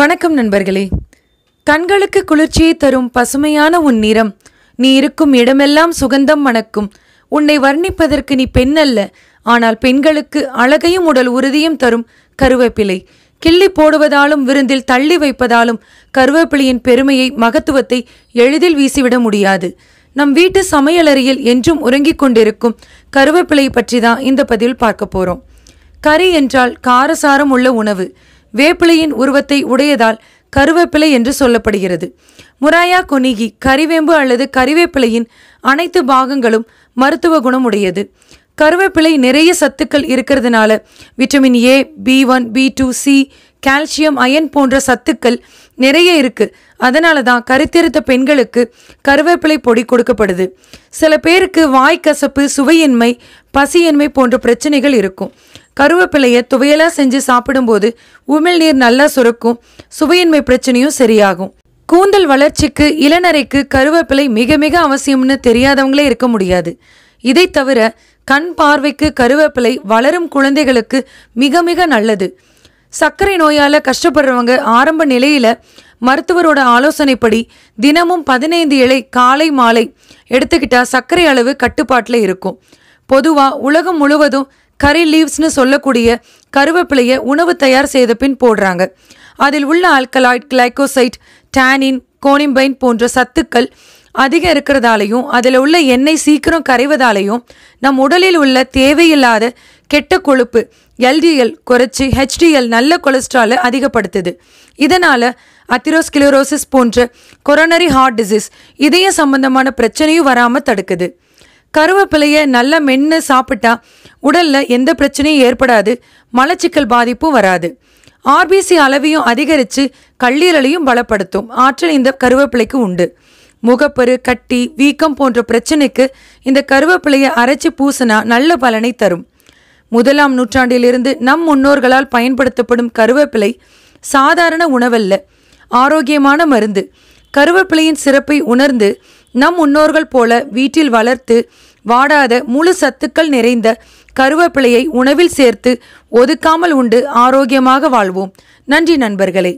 வணக்கம் நண்பர்களே கண்களுக்கு குளிர்ச்சியை தரும் பசுமையான உன் நிறம் நீ இருக்கும் இடமெல்லாம் சுகந்தம் மணக்கும் உன்னை வர்ணிப்பதற்கு நீ பெண் அல்ல ஆனால் பெண்களுக்கு அழகையும் உடல் உறுதியும் தரும் கருவேப்பிலை கிள்ளி போடுவதாலும் விருந்தில் தள்ளி வைப்பதாலும் கருவேப்பிலையின் பெருமையை மகத்துவத்தை எளிதில் வீசிவிட முடியாது நம் வீட்டு சமையலறையில் என்றும் உறங்கிக் கொண்டிருக்கும் கருவேப்பிலை பற்றி தான் இந்த பதிவில் பார்க்க போறோம் கறி என்றால் காரசாரம் உள்ள உணவு வேப்பிலையின் உருவத்தை உடையதால் கருவேப்பிலை என்று சொல்லப்படுகிறது முராயா கொனிகி கறிவேம்பு அல்லது கறிவேப்பிலையின் அனைத்து பாகங்களும் மருத்துவ குணம் உடையது கருவேப்பிலை நிறைய சத்துக்கள் இருக்கிறதுனால vitamin A B one B two C calcium iron போன்ற சத்துக்கள் நிறைய இருக்குது அதனால தான் கருத்திருத்த பெண்களுக்கு கருவேப்பிலை பொடி கொடுக்கப்படுது சில பேருக்கு வாய்க்கசப்பு சுவையின்மை பசியின்மை போன்ற பிரச்சனைகள் இருக்கும் கருவேப்பிலையை துவையலாக செஞ்சு சாப்பிடும்போது உமிழ்நீர் நல்லா சுரக்கும் சுவையின்மை பிரச்சனையும் சரியாகும் கூந்தல் வளர்ச்சிக்கு இளநரைக்கு கருவேப்பிலை மிக மிக அவசியம்னு தெரியாதவங்களே இருக்க முடியாது இதை தவிர கண் பார்வைக்கு கருவேப்பிலை வளரும் குழந்தைகளுக்கு மிக மிக நல்லது சர்க்கரை நோயால் கஷ்டப்படுறவங்க ஆரம்ப நிலையில் மருத்துவரோட ஆலோசனைப்படி தினமும் பதினைந்து இலை காலை மாலை எடுத்துக்கிட்டால் சர்க்கரை அளவு கட்டுப்பாட்டில் இருக்கும் பொதுவாக உலகம் முழுவதும் கறி லீவ்ஸ்னு சொல்லக்கூடிய கருவேப்பிலையை உணவு தயார் செய்த பின் போடுறாங்க அதில் உள்ள ஆல்கலாய்ட் கிளைக்கோசைட் டேனின் கோனிம்பைன் போன்ற சத்துக்கள் அதிகம் இருக்கிறதாலையும் அதில் உள்ள எண்ணெய் சீக்கிரம் கரைவதாலையும் நம் உடலில் உள்ள தேவையில்லாத கெட்ட கொழுப்பு எல்டிஎல் குறைச்சி ஹெச்டிஎல் நல்ல கொலஸ்ட்ராலை அதிகப்படுத்துது இதனால் அத்திரோஸ்கிலோரோசிஸ் போன்ற கொரோனரி ஹார்ட் டிசீஸ் இதய சம்பந்தமான பிரச்சனையும் வராமல் தடுக்குது கருவேப்பிலையை நல்ல மென்று சாப்பிட்டா உடலில் எந்த பிரச்சனையும் ஏற்படாது மலச்சிக்கல் பாதிப்பும் வராது ஆர்பிசி அளவையும் அதிகரித்து கல்லீரலையும் பலப்படுத்தும் ஆற்றல் இந்த கருவேப்பிலைக்கு உண்டு முகப்பரு கட்டி வீக்கம் போன்ற பிரச்சனைக்கு இந்த கருவேப்பிலையை அரைச்சி பூசினா நல்ல பலனை தரும் முதலாம் நூற்றாண்டிலிருந்து நம் முன்னோர்களால் பயன்படுத்தப்படும் கருவேப்பிலை சாதாரண உணவல்ல ஆரோக்கியமான மருந்து கருவேப்பிலையின் சிறப்பை உணர்ந்து நம் முன்னோர்கள் போல வீட்டில் வளர்த்து வாடாத முழு சத்துக்கள் நிறைந்த கருவேப்பிலையை உணவில் சேர்த்து ஒதுக்காமல் உண்டு ஆரோக்கியமாக வாழ்வோம் நன்றி நண்பர்களே